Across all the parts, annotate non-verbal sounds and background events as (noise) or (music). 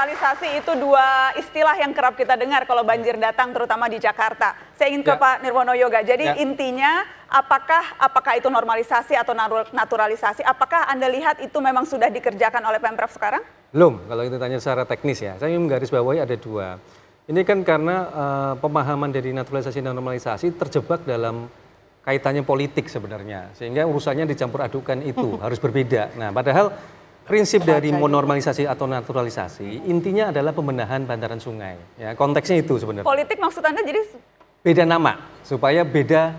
Normalisasi itu dua istilah yang kerap kita dengar kalau banjir ya. datang terutama di Jakarta. Saya ingin ke ya. Pak Nirwono Yoga. Jadi ya. intinya apakah apakah itu normalisasi atau naturalisasi? Apakah Anda lihat itu memang sudah dikerjakan oleh Pemprov sekarang? Belum, kalau itu tanya secara teknis ya. Saya ingin bawahi ada dua. Ini kan karena uh, pemahaman dari naturalisasi dan normalisasi terjebak dalam kaitannya politik sebenarnya. Sehingga urusannya dicampur adukan itu (laughs) harus berbeda. Nah, padahal prinsip dari normalisasi atau naturalisasi intinya adalah pembenahan bantaran sungai. Ya, konteksnya itu sebenarnya. Politik maksud Anda jadi beda nama supaya beda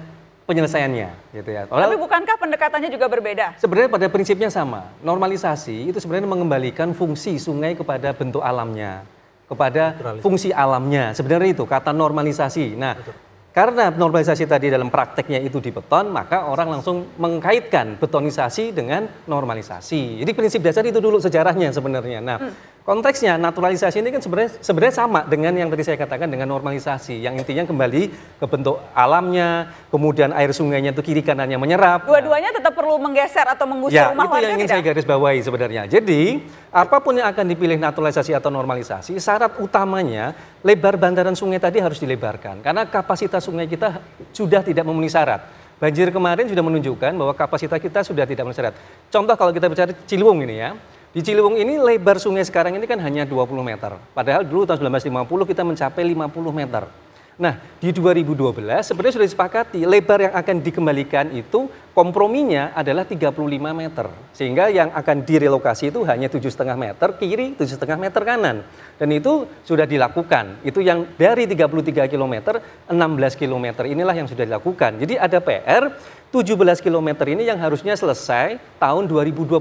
penyelesaiannya gitu ya. Tapi bukankah pendekatannya juga berbeda? Sebenarnya pada prinsipnya sama. Normalisasi itu sebenarnya mengembalikan fungsi sungai kepada bentuk alamnya, kepada fungsi alamnya. Sebenarnya itu kata normalisasi. Nah, karena normalisasi tadi dalam prakteknya itu di beton, maka orang langsung mengkaitkan betonisasi dengan normalisasi. Jadi prinsip dasar itu dulu sejarahnya sebenarnya. Nah, hmm konteksnya naturalisasi ini kan sebenarnya sebenarnya sama dengan yang tadi saya katakan dengan normalisasi yang intinya kembali ke bentuk alamnya kemudian air sungainya itu kiri kanannya menyerap dua-duanya nah. tetap perlu menggeser atau mengusir ya, rumah itu yang ingin tidak? saya garis bawahi sebenarnya jadi apapun yang akan dipilih naturalisasi atau normalisasi syarat utamanya lebar bantaran sungai tadi harus dilebarkan karena kapasitas sungai kita sudah tidak memenuhi syarat Banjir kemarin sudah menunjukkan bahwa kapasitas kita sudah tidak memenuhi syarat. Contoh kalau kita bicara Ciliwung ini ya, di Ciliwung ini lebar sungai sekarang ini kan hanya 20 meter. Padahal dulu tahun 1950 kita mencapai 50 meter. Nah, di 2012 sebenarnya sudah disepakati lebar yang akan dikembalikan itu komprominya adalah 35 meter. Sehingga yang akan direlokasi itu hanya 7,5 meter kiri, 7,5 meter kanan. Dan itu sudah dilakukan. Itu yang dari 33 km, 16 kilometer inilah yang sudah dilakukan. Jadi ada PR 17 kilometer ini yang harusnya selesai tahun 2022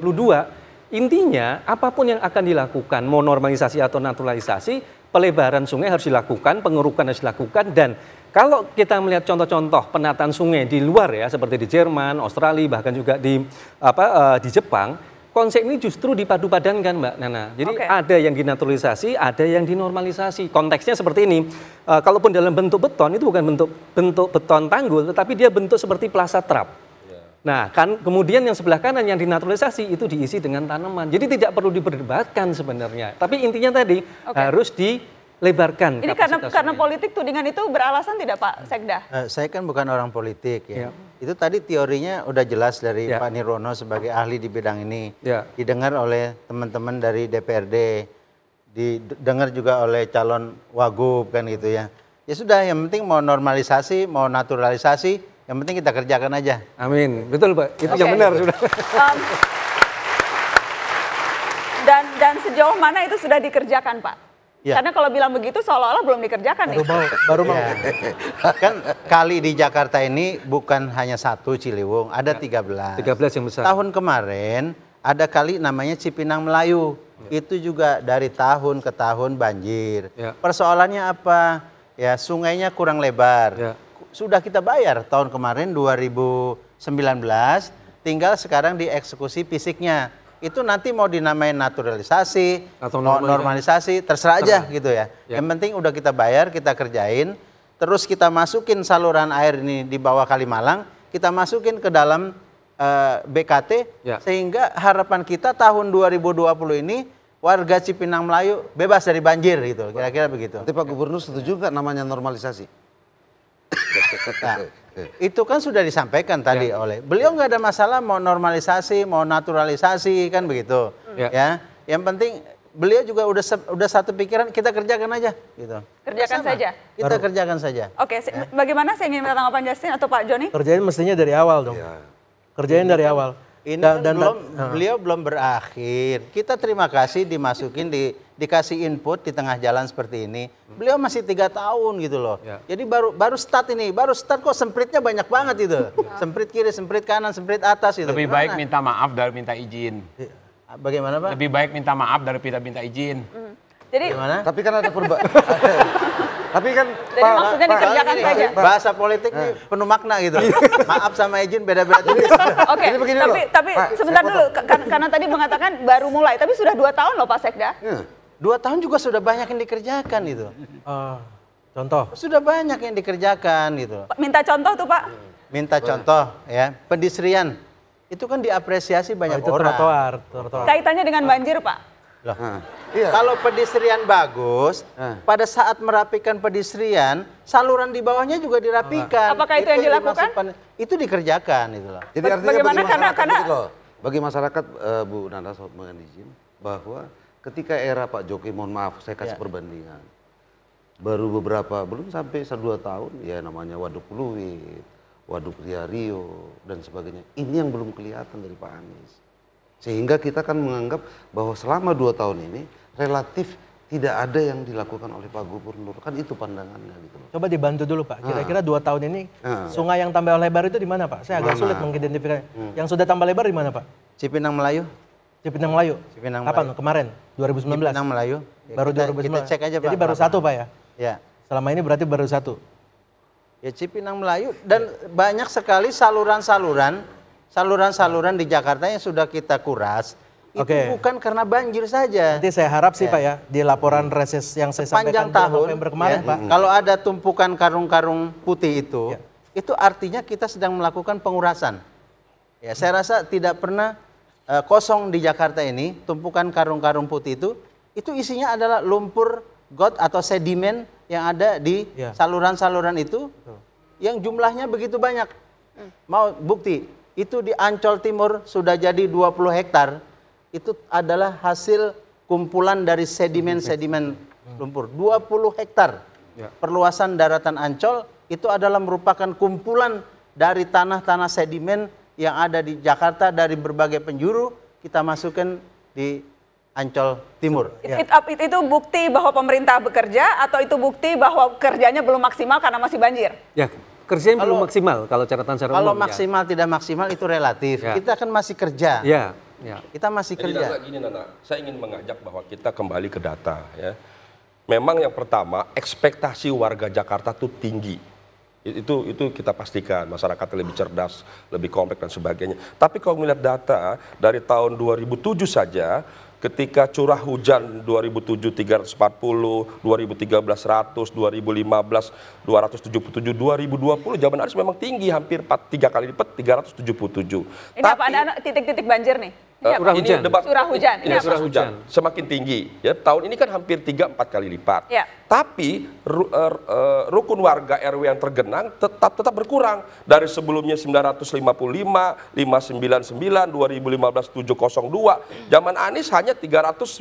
Intinya, apapun yang akan dilakukan, mau normalisasi atau naturalisasi, pelebaran sungai harus dilakukan, pengerukan harus dilakukan, dan kalau kita melihat contoh-contoh penataan sungai di luar ya, seperti di Jerman, Australia, bahkan juga di apa uh, di Jepang, konsep ini justru dipadu-padankan, Mbak Nana. Jadi okay. ada yang dinaturalisasi, ada yang dinormalisasi. Konteksnya seperti ini. Uh, kalaupun dalam bentuk beton itu bukan bentuk bentuk beton tanggul, tetapi dia bentuk seperti plaza trap. Nah, kan kemudian yang sebelah kanan yang dinaturalisasi itu diisi dengan tanaman. Jadi tidak perlu diperdebatkan sebenarnya. Tapi intinya tadi okay. harus dilebarkan. Ini karena karena politik tudingan itu beralasan tidak Pak Sekda? Uh, saya kan bukan orang politik ya. Yeah. Itu tadi teorinya udah jelas dari yeah. Pak Nirwono sebagai ahli di bidang ini. Yeah. Didengar oleh teman-teman dari DPRD, didengar juga oleh calon wagub kan gitu ya. Ya sudah, yang penting mau normalisasi, mau naturalisasi, yang penting kita kerjakan aja. Amin. Betul, Pak. Itu okay. yang benar sudah. Um, dan dan sejauh mana itu sudah dikerjakan, Pak? Ya. Karena kalau bilang begitu seolah-olah belum dikerjakan baru nih. Mau, baru mau. Ya. Kan kali di Jakarta ini bukan hanya satu Ciliwung, ada 13. 13 yang besar. Tahun kemarin ada kali namanya Cipinang Melayu. Ya. Itu juga dari tahun ke tahun banjir. Ya. Persoalannya apa? Ya sungainya kurang lebar. Ya sudah kita bayar tahun kemarin 2019, tinggal sekarang dieksekusi fisiknya. Itu nanti mau dinamain naturalisasi atau mau normalisasi, terserah aja terserah. gitu ya. ya. Yang penting udah kita bayar, kita kerjain, terus kita masukin saluran air ini di bawah Kalimalang, kita masukin ke dalam uh, eh, BKT ya. sehingga harapan kita tahun 2020 ini warga Cipinang Melayu bebas dari banjir gitu kira-kira begitu. Tapi Pak Gubernur setuju nggak namanya normalisasi? Nah, (laughs) itu kan sudah disampaikan tadi ya. oleh beliau nggak ya. ada masalah mau normalisasi mau naturalisasi kan begitu ya, ya. yang penting beliau juga udah udah satu pikiran kita kerjakan aja gitu. Kerjakan Sama. saja. Kita Baru. kerjakan saja. Oke, okay, ya. bagaimana saya ingin tanggapan Justin atau Pak Joni? Kerjain mestinya dari awal dong. Ya. Kerjain dari kan awal ini dan, dan, belum uh. beliau belum berakhir. Kita terima kasih dimasukin di dikasih input di tengah jalan seperti ini. Beliau masih tiga tahun gitu loh. Ya. Jadi baru baru start ini, baru start kok sempritnya banyak banget itu. Ya. Semprit kiri, semprit kanan, semprit atas itu. Lebih Gimana? baik minta maaf dari minta izin. Iya. Bagaimana Pak? Lebih baik minta maaf dari minta minta izin. Mm. Jadi Gimana? Tapi kan ada perubahan. (laughs) Tapi kan Jadi maksudnya dikerjakan saja. Bahasa politik ini nah. penuh makna gitu. Iya. Maaf sama izin beda-beda jenis. (laughs) Oke. Tapi loh. tapi pak, sebentar dulu karena, tadi mengatakan baru mulai, tapi sudah dua tahun loh Pak Sekda. Iya. Dua tahun juga sudah banyak yang dikerjakan itu. Uh, eh, contoh? Sudah banyak yang dikerjakan gitu. Minta contoh tuh Pak. Minta contoh ya. pendistrian. itu kan diapresiasi banyak oh, itu orang. Trotoar, trotoar. Kaitannya dengan banjir, Pak? Loh. Hmm. Iya. Kalau pedestrian bagus, hmm. pada saat merapikan pedestrian, saluran di bawahnya juga dirapikan. Apakah itu, itu yang dilakukan? Itu dikerjakan itu loh. Jadi artinya bagaimana bagi masyarakat, karena, karena... Loh, bagi masyarakat uh, Bu Nanda mohon izin bahwa ketika era Pak Jokowi, mohon maaf saya kasih ya. perbandingan. Baru beberapa belum sampai dua tahun ya namanya Waduk Pluit, Waduk Ria Rio dan sebagainya. Ini yang belum kelihatan dari Pak Anies sehingga kita kan menganggap bahwa selama dua tahun ini relatif tidak ada yang dilakukan oleh Pak Gubernur kan itu pandangannya gitu loh. Coba dibantu dulu Pak. Ah. Kira-kira dua tahun ini ha. Ah. sungai yang tambah lebar itu di mana Pak? Saya agak mana? sulit mengidentifikasi. Hmm. Yang sudah tambah lebar di mana Pak? Cipinang Melayu. Cipinang Melayu. Cipinang Kapan? Melayu. Kemarin 2019. Cipinang Melayu. Ya, baru kita, 2019. Kita cek aja Pak. Jadi baru Kenapa? satu Pak ya. Ya. Selama ini berarti baru satu. Ya Cipinang Melayu dan banyak sekali saluran-saluran saluran-saluran di Jakarta yang sudah kita kuras itu bukan karena banjir saja. Nanti saya harap sih ya. Pak ya di laporan reses yang saya Sepanjang sampaikan tahun November kemarin ya, Pak. Kalau ada tumpukan karung-karung putih itu, ya. itu artinya kita sedang melakukan pengurasan. Ya, saya rasa tidak pernah uh, kosong di Jakarta ini tumpukan karung-karung putih itu, itu isinya adalah lumpur got atau sedimen yang ada di ya. saluran-saluran ya. itu Betul. yang jumlahnya begitu banyak. Mm. Mau bukti? itu di Ancol Timur sudah jadi 20 hektar itu adalah hasil kumpulan dari sedimen-sedimen hmm. lumpur 20 hektar ya. perluasan daratan Ancol itu adalah merupakan kumpulan dari tanah-tanah sedimen yang ada di Jakarta dari berbagai penjuru kita masukkan di Ancol Timur. It, ya. it, it, itu bukti bahwa pemerintah bekerja atau itu bukti bahwa kerjanya belum maksimal karena masih banjir? Ya, kerja kalau, belum maksimal kalau catatan secara Kalau umum, ya. maksimal ya. tidak maksimal itu relatif. Ya. Kita kan masih kerja. Ya. Ya. Kita masih Jadi, kerja. gini Nana, saya ingin mengajak bahwa kita kembali ke data ya. Memang yang pertama, ekspektasi warga Jakarta itu tinggi. Itu itu kita pastikan masyarakat lebih cerdas, lebih kompleks dan sebagainya. Tapi kalau melihat data dari tahun 2007 saja ketika curah hujan 2007 340, 2013 100, 2015 277, 2020 zaman Aris memang tinggi hampir 4, 3 kali lipat 377. Ini Tapi, apa ada titik-titik banjir nih? Uh, curah ini hujan. debat curah iya, hujan. Ini ya, curah hujan semakin tinggi. Ya, tahun ini kan hampir 3 4 kali lipat. Ya. Tapi ru, uh, uh, rukun warga RW yang tergenang tetap tetap berkurang dari sebelumnya 955, 599, 2015 702. Zaman Anies hanya 390.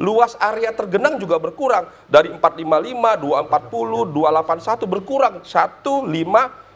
Luas area tergenang juga berkurang dari 455, 240, 281 berkurang 15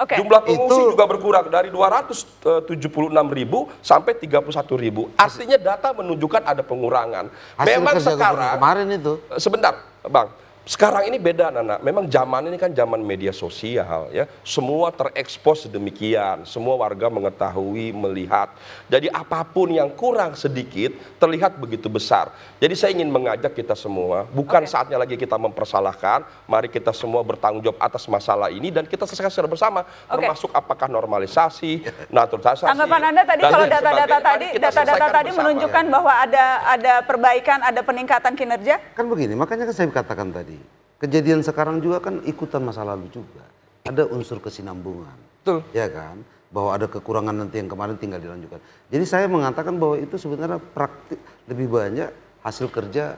Okay. Jumlah pengungsi itu... juga berkurang dari 276 ribu sampai 31 ribu. Artinya data menunjukkan ada pengurangan. Hasil Memang sekarang kemarin itu. Sebentar, Bang sekarang ini beda nana Memang zaman ini kan zaman media sosial ya. Semua terekspos demikian, semua warga mengetahui, melihat. Jadi apapun yang kurang sedikit terlihat begitu besar. Jadi saya ingin mengajak kita semua, bukan okay. saatnya lagi kita mempersalahkan, mari kita semua bertanggung jawab atas masalah ini dan kita selesaikan secara bersama okay. termasuk apakah normalisasi, naturalisasi. Tanggapan Anda tadi kalau data-data tadi data-data tadi menunjukkan bahwa ada ada perbaikan, ada peningkatan kinerja? Kan begini, makanya kan saya katakan tadi Kejadian sekarang juga kan ikutan masa lalu juga. Ada unsur kesinambungan. Betul. Ya kan? Bahwa ada kekurangan nanti yang kemarin tinggal dilanjutkan. Jadi saya mengatakan bahwa itu sebenarnya praktik lebih banyak hasil kerja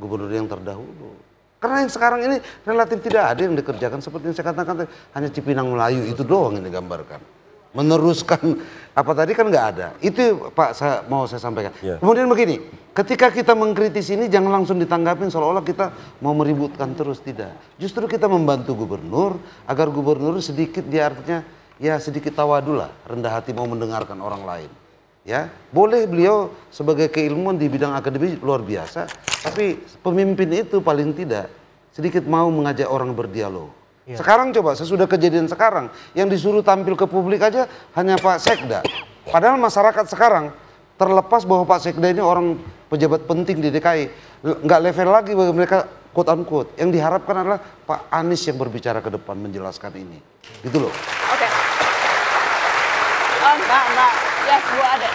gubernur yang terdahulu. Karena yang sekarang ini relatif tidak ada yang dikerjakan seperti yang saya katakan hanya Cipinang Melayu itu doang yang digambarkan meneruskan apa tadi kan nggak ada. Itu Pak saya, mau saya sampaikan. ya. Kemudian begini, ketika kita mengkritisi ini jangan langsung ditanggapin seolah-olah kita mau meributkan terus tidak. Justru kita membantu gubernur agar gubernur sedikit dia artinya ya sedikit tawadulah, rendah hati mau mendengarkan orang lain. Ya, boleh beliau sebagai keilmuan di bidang akademis luar biasa, tapi pemimpin itu paling tidak sedikit mau mengajak orang berdialog Ya. Sekarang coba sesudah kejadian sekarang yang disuruh tampil ke publik aja hanya Pak Sekda. Padahal masyarakat sekarang terlepas bahwa Pak Sekda ini orang pejabat penting di DKI, nggak level lagi bagi mereka quote unquote. Yang diharapkan adalah Pak Anies yang berbicara ke depan menjelaskan ini. Gitu loh. Oke. Okay. Oh, mbak, Mbak. Yes, Bu ada.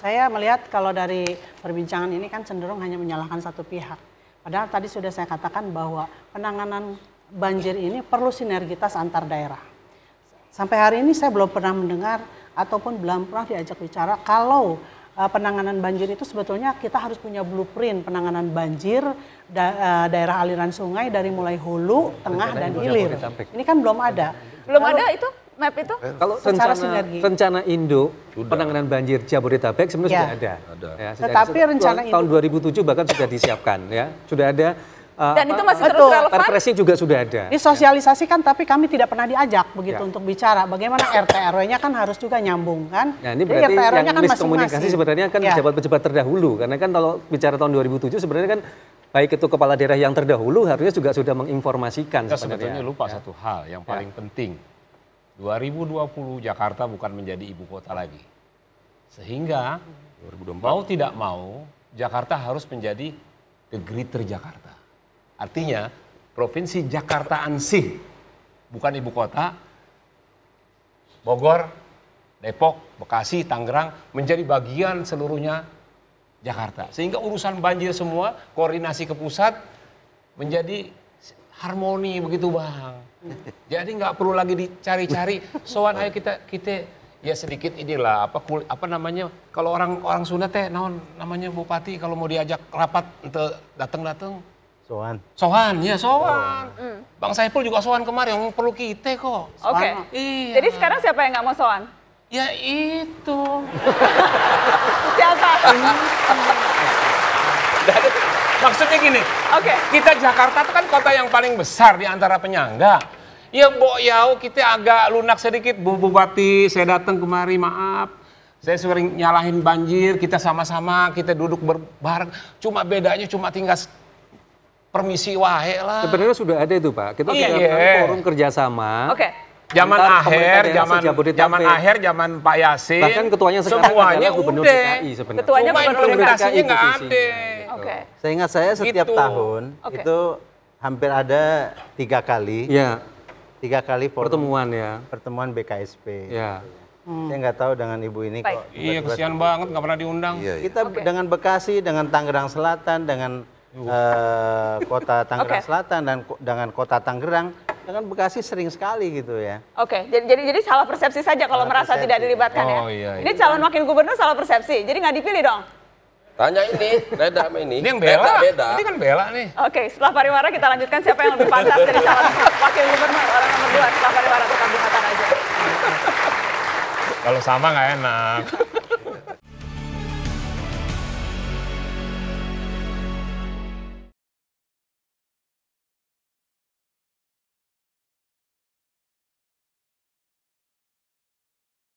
Saya melihat kalau dari perbincangan ini kan cenderung hanya menyalahkan satu pihak. Padahal tadi sudah saya katakan bahwa penanganan banjir ini perlu sinergitas antar daerah. Sampai hari ini saya belum pernah mendengar ataupun belum pernah diajak bicara kalau e, penanganan banjir itu sebetulnya kita harus punya blueprint penanganan banjir da e, daerah aliran sungai dari mulai hulu, tengah dan hilir. Ini kan belum ada. Belum ada itu map itu? Eh, kalau secara rencana, sinergi. rencana Indo sudah. penanganan banjir Jabodetabek sebenarnya ya. sudah ada. ada. Ya, Tetapi rencana tahun tahun 2007 bahkan sudah disiapkan ya. Sudah ada Eh, Dan itu masih terus relevan. Perpresnya juga sudah ada. Disosialisasikan kan, tapi kami tidak pernah diajak begitu ya. untuk bicara bagaimana RT RW-nya kan harus juga nyambung kan. Nah, ini berarti Jadi, RT RW-nya kan miskomunikasi sebenarnya kan ya. pejabat-pejabat ya. terdahulu karena kan kalau bicara tahun 2007 sebenarnya kan baik itu kepala daerah yang terdahulu harusnya juga sudah menginformasikan Kita sebenarnya. sebetulnya lupa ya. satu hal yang ya. paling ya. penting. 2020 Jakarta bukan menjadi ibu kota lagi. Sehingga 2024. mau tidak mau Jakarta harus menjadi the greater Jakarta. Artinya provinsi Jakarta ansih bukan ibu kota, Bogor, Depok, Bekasi, Tangerang menjadi bagian seluruhnya Jakarta. Sehingga urusan banjir semua koordinasi ke pusat menjadi harmoni begitu bang. Jadi nggak perlu lagi dicari-cari. Soan ayo kita kita ya sedikit inilah apa apa namanya kalau orang orang Sunda teh namanya bupati kalau mau diajak rapat untuk datang-datang Soan. Soan, iya Soan. Mm. Bang Saiful juga Soan kemarin yang perlu kita kok. Oke. Okay. Iya. Jadi sekarang siapa yang nggak mau Soan? Ya itu. (laughs) siapa? (laughs) Maksudnya gini. Oke. Okay. Kita Jakarta itu kan kota yang paling besar di antara penyangga. Ya Mbok Yao kita agak lunak sedikit Bu Bupati saya datang kemari maaf saya sering nyalahin banjir, kita sama-sama, kita duduk berbareng. Cuma bedanya cuma tinggal permisi wae lah. Sebenarnya sudah ada itu Pak. Kita iya, iya. forum kerjasama. Oke. Okay. Zaman akhir, zaman zaman akhir, zaman Pak Yasin. Bahkan ketuanya sekarang semuanya adalah gubernur udah. DKI sebenarnya. Ketuanya Cuma gubernur DKI nggak ada. Oke. Okay. Saya ingat saya setiap gitu. tahun okay. itu hampir ada tiga kali. Iya. Tiga kali forum, pertemuan ya. Pertemuan BKSP. Iya. Hmm. Saya nggak tahu dengan ibu ini Baik. kok. Iya, kesian banget nggak pernah diundang. Iya, iya. Kita okay. dengan Bekasi, dengan Tangerang Selatan, dengan uh, kota Tangerang okay. Selatan dan dengan kota Tangerang dengan Bekasi sering sekali gitu ya. Oke, okay. jadi, jadi jadi salah persepsi saja kalau salah merasa persepsi. tidak dilibatkan ya. oh, ya. Iya, iya. Ini iya. calon wakil gubernur salah persepsi, jadi nggak dipilih dong. Tanya ini, beda sama ini. Ini yang bela, beda, beda. ini kan bela nih. Oke, okay, setelah pariwara kita lanjutkan siapa yang lebih pantas dari calon wakil gubernur orang nomor dua setelah pariwara tetap di aja. Kalau sama nggak enak.